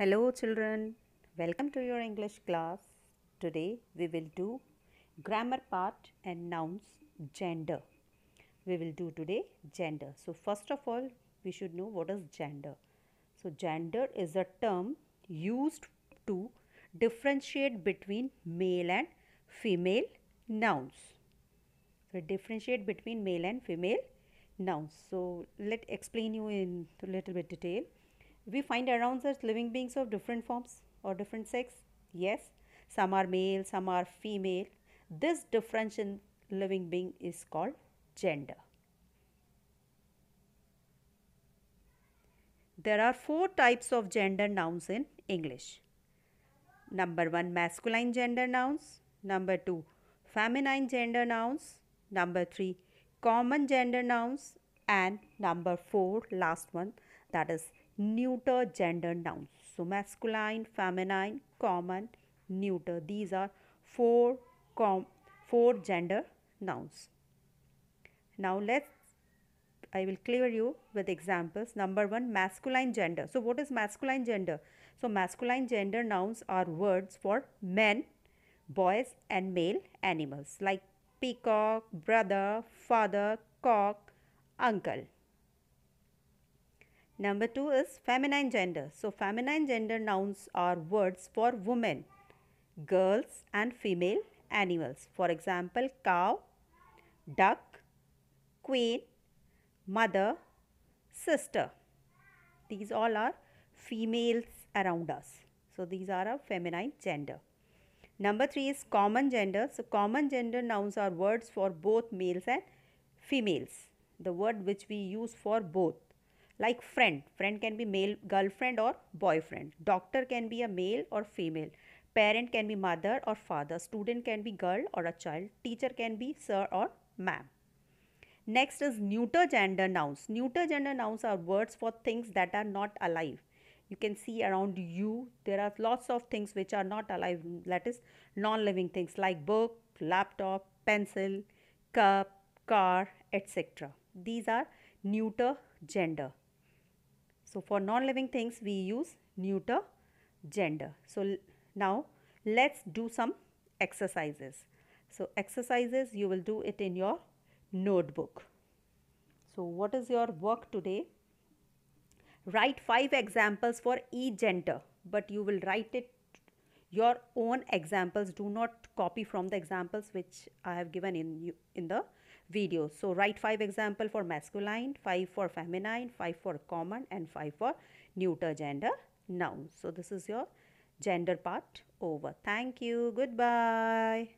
Hello children, welcome to your English class. Today we will do grammar part and nouns gender. We will do today gender. So first of all we should know what is gender. So gender is a term used to differentiate between male and female nouns. So differentiate between male and female nouns. So let explain you in a little bit detail. We find around us living beings of different forms or different sex. Yes, some are male, some are female. This difference in living being is called gender. There are four types of gender nouns in English. Number one, masculine gender nouns. Number two, feminine gender nouns. Number three, common gender nouns. And number four, last one, that is neuter gender nouns. So masculine, feminine, common, neuter. These are four com four gender nouns. Now let's I will clear you with examples. Number one, masculine gender. So what is masculine gender? So masculine gender nouns are words for men, boys and male animals like peacock, brother, father, cock, uncle. Number two is feminine gender. So, feminine gender nouns are words for women, girls and female animals. For example, cow, duck, queen, mother, sister. These all are females around us. So, these are our feminine gender. Number three is common gender. So, common gender nouns are words for both males and females. The word which we use for both like friend friend can be male girlfriend or boyfriend doctor can be a male or female parent can be mother or father student can be girl or a child teacher can be sir or ma'am next is neuter gender nouns neuter gender nouns are words for things that are not alive you can see around you there are lots of things which are not alive that is non living things like book laptop pencil cup car etc these are neuter gender so for non-living things we use neuter gender. So now let's do some exercises. So exercises you will do it in your notebook. So what is your work today? Write five examples for each gender but you will write it your own examples do not copy from the examples which I have given in you in the Video. So write 5 example for masculine, 5 for feminine, 5 for common and 5 for neuter gender noun. So this is your gender part over. Thank you. Goodbye.